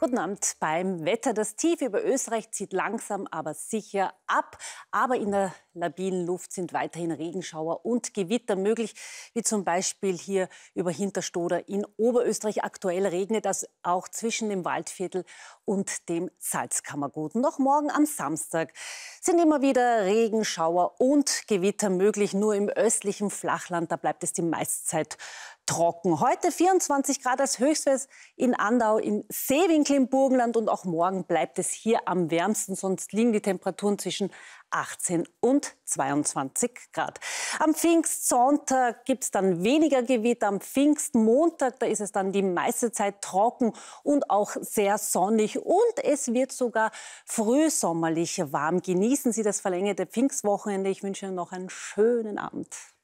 Guten Abend beim Wetter. Das Tief über Österreich zieht langsam, aber sicher ab. Aber in der labilen Luft sind weiterhin Regenschauer und Gewitter möglich, wie zum Beispiel hier über Hinterstoder in Oberösterreich. Aktuell regnet das auch zwischen dem Waldviertel und dem Salzkammergut. Noch morgen am Samstag sind immer wieder Regenschauer und Gewitter möglich. Nur im östlichen Flachland, da bleibt es die meiste Zeit trocken. Heute 24 Grad als höchstes in Andau, im Seewinkel im Burgenland und auch morgen bleibt es hier am wärmsten, sonst liegen die Temperaturen zwischen 18 und 22 Grad. Am Pfingstsonntag gibt es dann weniger Gewitter. Am Pfingstmontag, da ist es dann die meiste Zeit trocken und auch sehr sonnig. Und es wird sogar frühsommerlich warm. Genießen Sie das verlängerte Pfingstwochenende. Ich wünsche Ihnen noch einen schönen Abend.